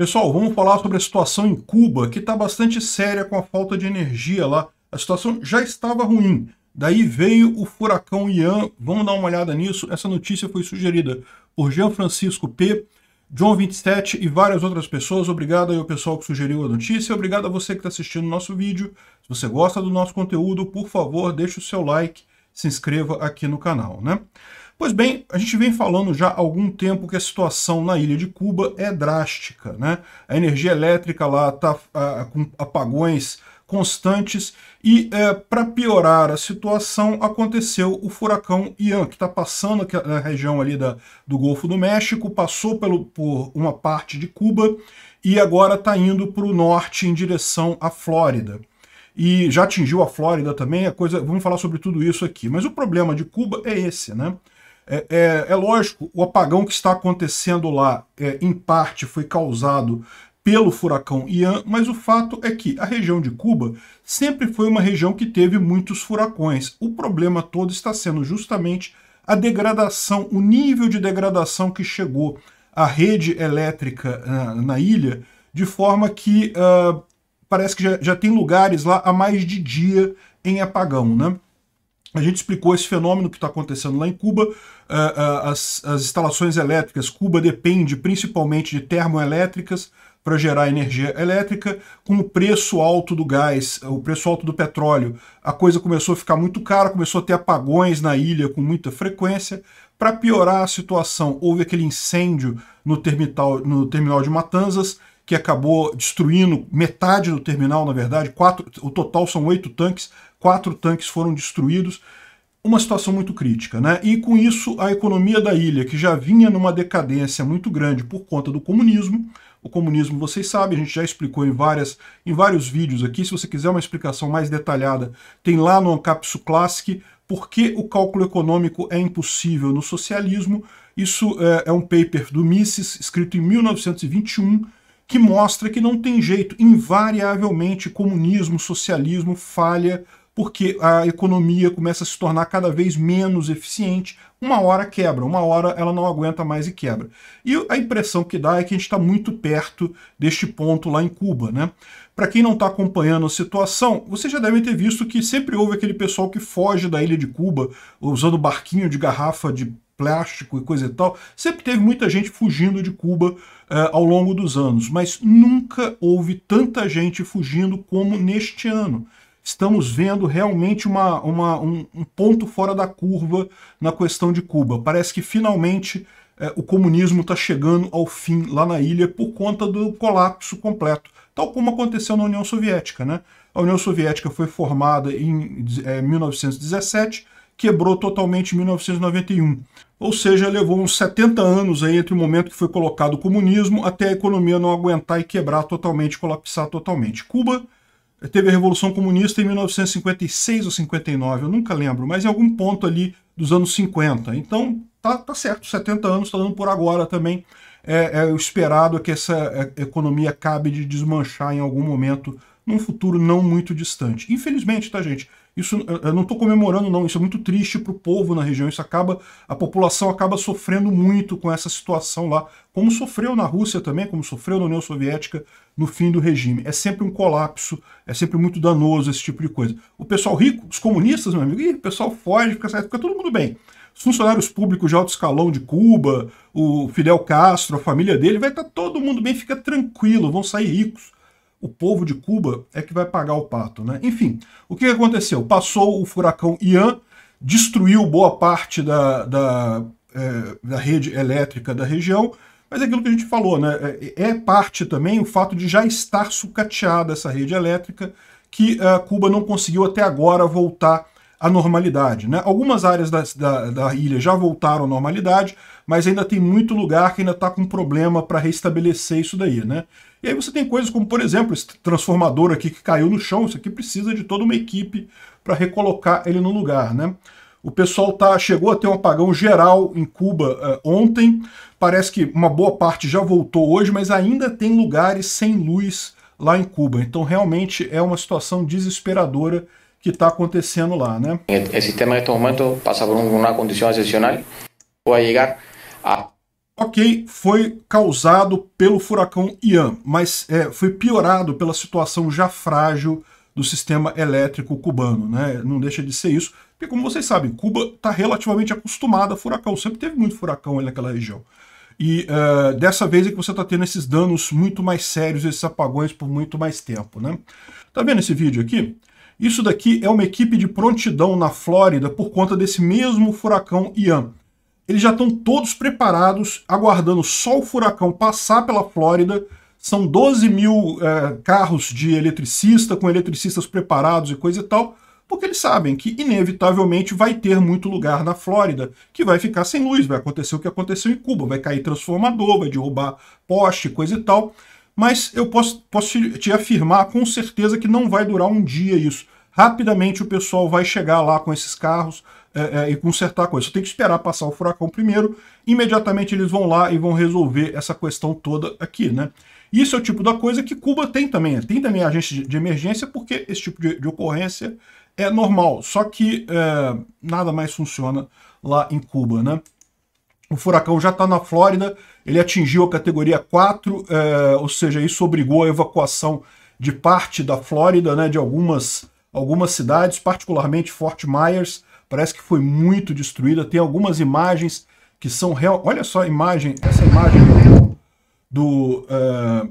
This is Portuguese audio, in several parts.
Pessoal, vamos falar sobre a situação em Cuba, que está bastante séria com a falta de energia lá. A situação já estava ruim. Daí veio o furacão Ian. Vamos dar uma olhada nisso. Essa notícia foi sugerida por Jean Francisco P., John 27 e várias outras pessoas. Obrigado aí ao pessoal que sugeriu a notícia. Obrigado a você que está assistindo o nosso vídeo. Se você gosta do nosso conteúdo, por favor, deixe o seu like, se inscreva aqui no canal, né? Pois bem, a gente vem falando já há algum tempo que a situação na ilha de Cuba é drástica. Né? A energia elétrica lá está ah, com apagões constantes e, é, eh, para piorar a situação, aconteceu o furacão Ian, que está passando na eh, região ali da, do Golfo do México, passou pelo, por uma parte de Cuba e agora está indo para o norte em direção à Flórida e já atingiu a Flórida também, a coisa, vamos falar sobre tudo isso aqui. Mas o problema de Cuba é esse, né? É, é, é, lógico, o apagão que está acontecendo lá, é, em parte, foi causado pelo furacão Ian, mas o fato é que a região de Cuba sempre foi uma região que teve muitos furacões. O problema todo está sendo justamente a degradação, o nível de degradação que chegou à rede elétrica na, ah, na ilha, de forma que uh, parece que já, já tem lugares lá a mais de dia em apagão, né? A gente explicou esse fenômeno que está acontecendo lá em Cuba. É, é, as, as, instalações elétricas, Cuba depende principalmente de termoelétricas para gerar energia elétrica. Com o preço alto do gás, o preço alto do petróleo, a coisa começou a ficar muito cara, começou a ter apagões na ilha com muita frequência. Para piorar a situação, houve aquele incêndio no terminal, no terminal de Matanzas que acabou destruindo metade do terminal, na verdade. Quatro, o total são oito tanques, quatro tanques foram destruídos. Uma situação muito crítica, né? E com isso, a economia da ilha, que já vinha numa decadência muito grande por conta do comunismo, o comunismo, vocês sabem, a gente já explicou em, várias, em vários vídeos aqui. Se você quiser uma explicação mais detalhada, tem lá no Ancapsu Classic por que o cálculo econômico é impossível no socialismo. Isso é, é um paper do Mises, escrito em 1921, que mostra que não tem jeito. Invariavelmente, comunismo, socialismo falha porque a economia começa a se tornar cada vez menos eficiente, uma hora quebra, uma hora ela não aguenta mais e quebra. E a impressão que dá é que a gente está muito perto deste ponto lá em Cuba. Né? Para quem não está acompanhando a situação, vocês já devem ter visto que sempre houve aquele pessoal que foge da ilha de Cuba usando barquinho de garrafa de plástico e coisa e tal. Sempre teve muita gente fugindo de Cuba eh, ao longo dos anos, mas nunca houve tanta gente fugindo como neste ano. Estamos vendo realmente uma, uma um, um, ponto fora da curva na questão de Cuba. Parece que finalmente eh, o comunismo está chegando ao fim lá na ilha por conta do colapso completo, tal como aconteceu na União Soviética. Né? A União Soviética foi formada em eh, 1917 quebrou totalmente em 1991. Ou seja, levou uns 70 anos aí entre o momento que foi colocado o comunismo até a economia não aguentar e quebrar totalmente, colapsar totalmente. Cuba teve a Revolução Comunista em 1956 ou 59, eu nunca lembro, mas em algum ponto ali dos anos 50. Então, tá, tá certo, 70 anos está dando por agora também. É, é esperado é que essa é, economia acabe de desmanchar em algum momento num futuro não muito distante. Infelizmente, tá, gente? Isso eu não estou comemorando, não. Isso é muito triste para o povo na região. Isso acaba, a população acaba sofrendo muito com essa situação lá, como sofreu na Rússia também, como sofreu na União Soviética no fim do regime. É sempre um colapso, é sempre muito danoso esse tipo de coisa. O pessoal rico, os comunistas, meu amigo, o pessoal foge, fica, fica todo mundo bem. Os funcionários públicos de alto escalão de Cuba, o Fidel Castro, a família dele, vai estar tá todo mundo bem, fica tranquilo, vão sair ricos o povo de Cuba é que vai pagar o pato. Né? Enfim, o que aconteceu? Passou o furacão Ian, destruiu boa parte da, da, é, da rede elétrica da região, mas é aquilo que a gente falou, né? é, é, é parte também o fato de já estar sucateada essa rede elétrica, que é, Cuba não conseguiu até agora voltar a normalidade. Né? Algumas áreas da, da, da ilha já voltaram à normalidade, mas ainda tem muito lugar que ainda está com problema para restabelecer isso daí. Né? E aí você tem coisas como, por exemplo, esse transformador aqui que caiu no chão, isso aqui precisa de toda uma equipe para recolocar ele no lugar. Né? O pessoal tá, chegou a ter um apagão geral em Cuba uh, ontem. Parece que uma boa parte já voltou hoje, mas ainda tem lugares sem luz lá em Cuba. Então realmente é uma situação desesperadora que está acontecendo lá, né? O sistema neste momento passa por uma condição excepcional, pode chegar a ok, foi causado pelo furacão Ian, mas é, foi piorado pela situação já frágil do sistema elétrico cubano, né? Não deixa de ser isso, porque como vocês sabem, Cuba está relativamente acostumada a furacão, sempre teve muito furacão ali naquela região. E uh, dessa vez é que você está tendo esses danos muito mais sérios, esses apagões por muito mais tempo, né? Tá vendo esse vídeo aqui? Isso daqui é uma equipe de prontidão na Flórida por conta desse mesmo furacão Ian. Eles já estão todos preparados, aguardando só o furacão passar pela Flórida. São 12 mil é, carros de eletricista, com eletricistas preparados e coisa e tal, porque eles sabem que, inevitavelmente, vai ter muito lugar na Flórida que vai ficar sem luz. Vai acontecer o que aconteceu em Cuba: vai cair transformador, vai derrubar poste, coisa e tal mas eu posso, posso te, afirmar com certeza que não vai durar um dia isso. Rapidamente o pessoal vai chegar lá com esses carros é, é, e consertar a coisa. Você tem que esperar passar o furacão primeiro, imediatamente eles vão lá e vão resolver essa questão toda aqui, né? Isso é o tipo da coisa que Cuba tem também. Tem também agência de emergência, porque esse tipo de, de ocorrência é normal. Só que é, nada mais funciona lá em Cuba, né? O furacão já está na Flórida ele atingiu a categoria 4, é, eh, ou seja, isso obrigou a evacuação de parte da Flórida, né, de algumas, algumas cidades, particularmente Fort Myers, parece que foi muito destruída. Tem algumas imagens que são real. Olha só a imagem, essa imagem do, é,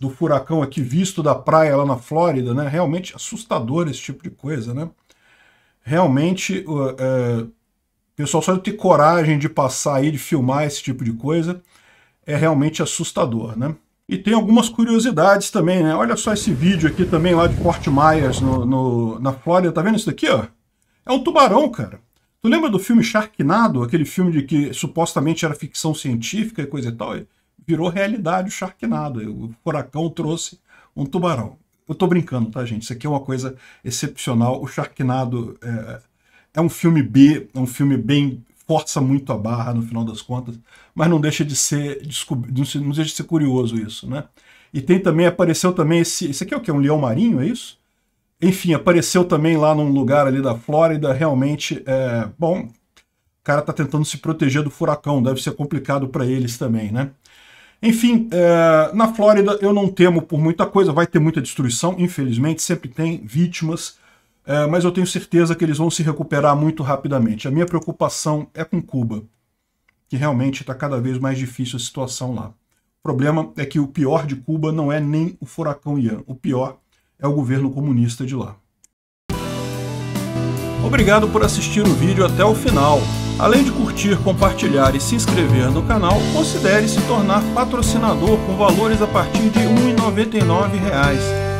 do furacão aqui visto da praia lá na Flórida, né? Realmente assustador esse tipo de coisa, né? Realmente. É, pessoal só ter coragem de passar aí, de filmar esse tipo de coisa, é realmente assustador, né? E tem algumas curiosidades também, né? Olha só esse vídeo aqui também lá de Fort Myers, no, no, na Flórida. Tá vendo isso daqui, ó? É um tubarão, cara. Tu lembra do filme Sharknado? Aquele filme de que supostamente era ficção científica e coisa e tal? Virou realidade o Sharknado. O furacão trouxe um tubarão. Eu tô brincando, tá, gente? Isso aqui é uma coisa excepcional. O Sharknado é, é um filme B, é um filme bem força muito a barra no final das contas, mas não deixa de ser não deixa de ser curioso isso, né? E tem também apareceu também esse, esse aqui é o que é um leão marinho, é isso? Enfim, apareceu também lá num lugar ali da Flórida, realmente é, bom, o cara tá tentando se proteger do furacão, deve ser complicado para eles também, né? Enfim, é, na Flórida eu não temo por muita coisa, vai ter muita destruição, infelizmente, sempre tem vítimas, é, mas eu tenho certeza que eles vão se recuperar muito rapidamente. A minha preocupação é com Cuba, que realmente está cada vez mais difícil a situação lá. O problema é que o pior de Cuba não é nem o furacão Ian, o pior é o governo comunista de lá. Obrigado por assistir o vídeo até o final. Além de curtir, compartilhar e se inscrever no canal, considere se tornar patrocinador com valores a partir de R$ 1,99